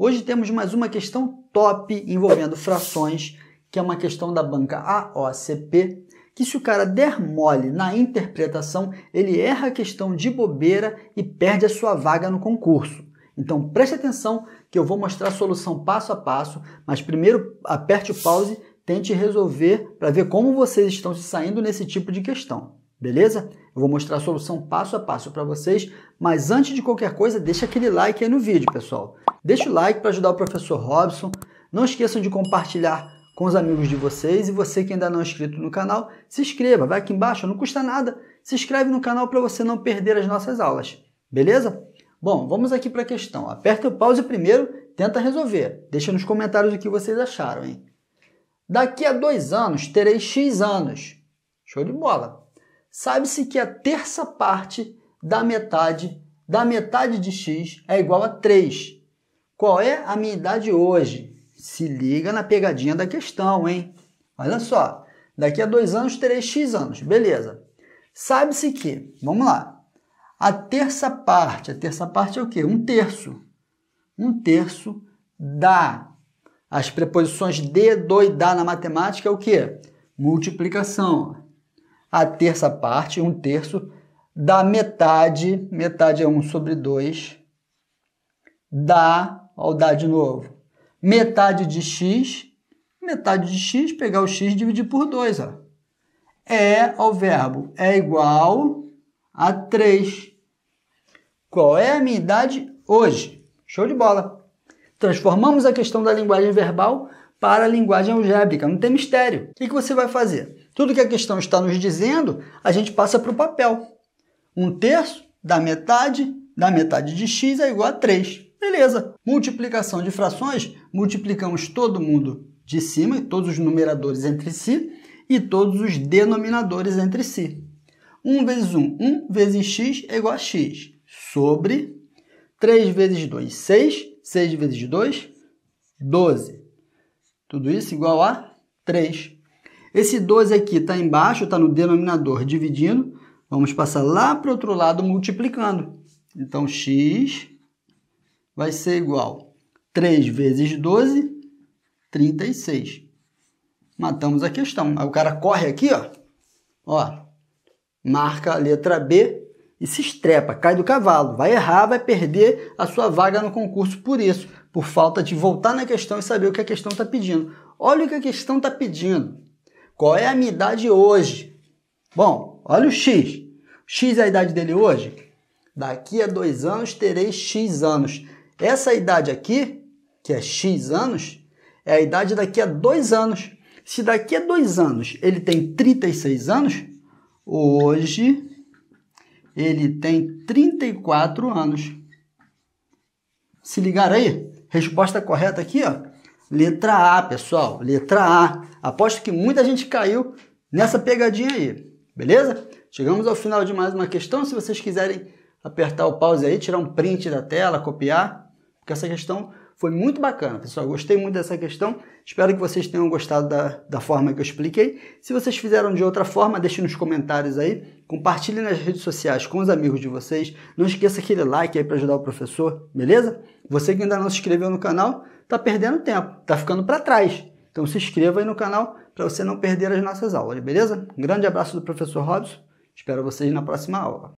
Hoje temos mais uma questão top envolvendo frações, que é uma questão da banca AOCP, que se o cara der mole na interpretação, ele erra a questão de bobeira e perde a sua vaga no concurso. Então preste atenção que eu vou mostrar a solução passo a passo, mas primeiro aperte o pause, tente resolver para ver como vocês estão se saindo nesse tipo de questão. Beleza? Eu vou mostrar a solução passo a passo para vocês, mas antes de qualquer coisa, deixa aquele like aí no vídeo, pessoal. Deixe o like para ajudar o professor Robson. Não esqueçam de compartilhar com os amigos de vocês e você que ainda não é inscrito no canal, se inscreva, vai aqui embaixo, não custa nada. Se inscreve no canal para você não perder as nossas aulas. Beleza? Bom, vamos aqui para a questão. Aperta o pause primeiro, tenta resolver. Deixa nos comentários o que vocês acharam, hein? Daqui a dois anos terei X anos. Show de bola! Sabe-se que a terça parte da metade da metade de X é igual a 3. Qual é a minha idade hoje? Se liga na pegadinha da questão, hein? Olha só, daqui a dois anos terei X anos, beleza. Sabe-se que, vamos lá, a terça parte, a terça parte é o quê? Um terço. Um terço da. As preposições de, do e da na matemática é o quê? Multiplicação. A terça parte, um terço da metade, metade é 1 sobre 2, da Vou dar de novo. Metade de x, metade de x, pegar o x e dividir por 2. Ó. É ao verbo é igual a 3. Qual é a minha idade hoje? Show de bola! Transformamos a questão da linguagem verbal para a linguagem algébrica, não tem mistério. O que você vai fazer? Tudo que a questão está nos dizendo, a gente passa para o papel. Um terço da metade da metade de x é igual a 3. Beleza. Multiplicação de frações, multiplicamos todo mundo de cima, todos os numeradores entre si e todos os denominadores entre si. 1 vezes 1, 1 vezes x é igual a x, sobre 3 vezes 2, 6, 6 vezes 2, 12. Tudo isso igual a 3. Esse 12 aqui está embaixo, está no denominador dividindo. Vamos passar lá para o outro lado multiplicando. Então, x vai ser igual 3 vezes 12, 36. Matamos a questão. Aí o cara corre aqui, ó, ó, marca a letra B e se estrepa, cai do cavalo. Vai errar, vai perder a sua vaga no concurso por isso, por falta de voltar na questão e saber o que a questão está pedindo. Olha o que a questão está pedindo. Qual é a minha idade hoje? Bom, olha o X. X é a idade dele hoje? Daqui a dois anos terei X anos. Essa idade aqui, que é X anos, é a idade daqui a dois anos. Se daqui a dois anos ele tem 36 anos, hoje ele tem 34 anos. Se ligaram aí? Resposta correta aqui, ó. Letra A, pessoal. Letra A. Aposto que muita gente caiu nessa pegadinha aí. Beleza? Chegamos ao final de mais uma questão. Se vocês quiserem apertar o pause aí, tirar um print da tela, copiar, porque essa questão foi muito bacana, pessoal. gostei muito dessa questão. Espero que vocês tenham gostado da, da forma que eu expliquei. Se vocês fizeram de outra forma, deixe nos comentários aí. Compartilhe nas redes sociais com os amigos de vocês. Não esqueça aquele like aí para ajudar o professor, beleza? Você que ainda não se inscreveu no canal, está perdendo tempo, está ficando para trás. Então se inscreva aí no canal para você não perder as nossas aulas, beleza? Um grande abraço do professor Robson. Espero vocês na próxima aula.